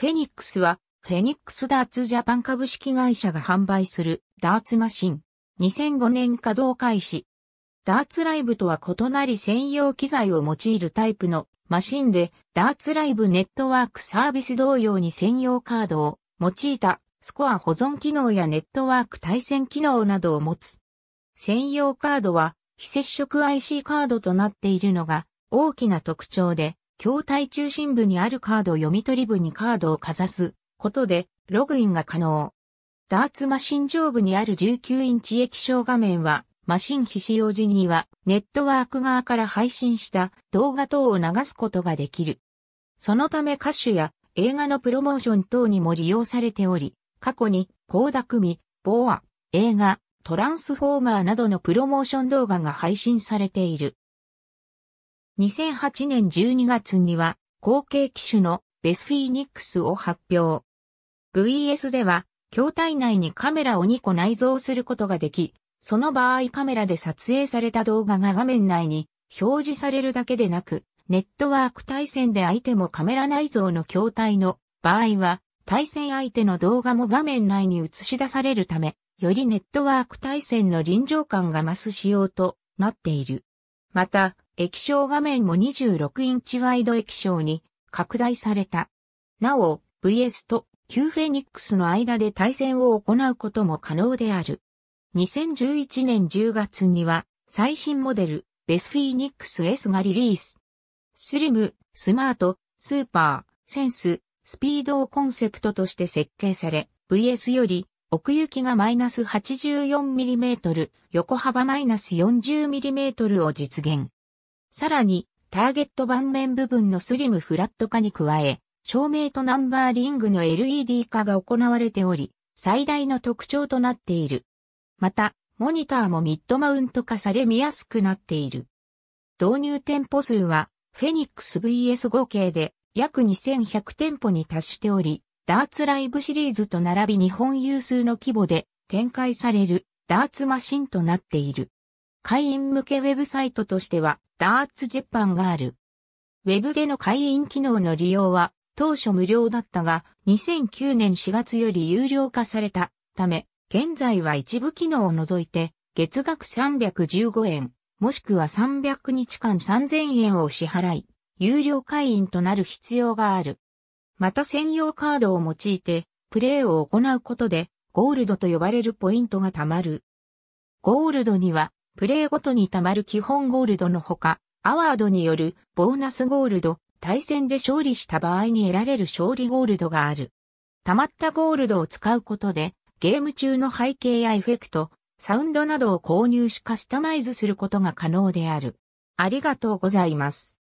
フェニックスは、フェニックスダーツジャパン株式会社が販売するダーツマシン。2005年稼働開始。ダーツライブとは異なり専用機材を用いるタイプのマシンで、ダーツライブネットワークサービス同様に専用カードを用いたスコア保存機能やネットワーク対戦機能などを持つ。専用カードは非接触 IC カードとなっているのが大きな特徴で、筐体中心部にあるカード読み取り部にカードをかざすことでログインが可能。ダーツマシン上部にある19インチ液晶画面は、マシン非使用時にはネットワーク側から配信した動画等を流すことができる。そのため歌手や映画のプロモーション等にも利用されており、過去に、高田組、ボア、映画、トランスフォーマーなどのプロモーション動画が配信されている。2008年12月には後継機種のベスフィーニックスを発表。v s では、筐体内にカメラを2個内蔵することができ、その場合カメラで撮影された動画が画面内に表示されるだけでなく、ネットワーク対戦で相手もカメラ内蔵の筐体の場合は、対戦相手の動画も画面内に映し出されるため、よりネットワーク対戦の臨場感が増す仕様となっている。また、液晶画面も26インチワイド液晶に拡大された。なお、VS と旧フェニックスの間で対戦を行うことも可能である。2011年10月には最新モデルベスフィーニックス S がリリース。スリム、スマート、スーパー、センス、スピードをコンセプトとして設計され、VS より奥行きがマイナス 84mm、横幅マイナス 40mm を実現。さらに、ターゲット盤面部分のスリムフラット化に加え、照明とナンバーリングの LED 化が行われており、最大の特徴となっている。また、モニターもミッドマウント化され見やすくなっている。導入店舗数は、フェニックス VS 合計で約2100店舗に達しており、ダーツライブシリーズと並び日本有数の規模で展開されるダーツマシンとなっている。会員向けウェブサイトとしては、ダーツジッパンがある。ウェブでの会員機能の利用は、当初無料だったが、2009年4月より有料化されたため、現在は一部機能を除いて、月額315円、もしくは300日間3000円を支払い、有料会員となる必要がある。また専用カードを用いて、プレーを行うことで、ゴールドと呼ばれるポイントが貯まる。ゴールドには、プレーごとに貯まる基本ゴールドのほか、アワードによるボーナスゴールド、対戦で勝利した場合に得られる勝利ゴールドがある。溜まったゴールドを使うことで、ゲーム中の背景やエフェクト、サウンドなどを購入しカスタマイズすることが可能である。ありがとうございます。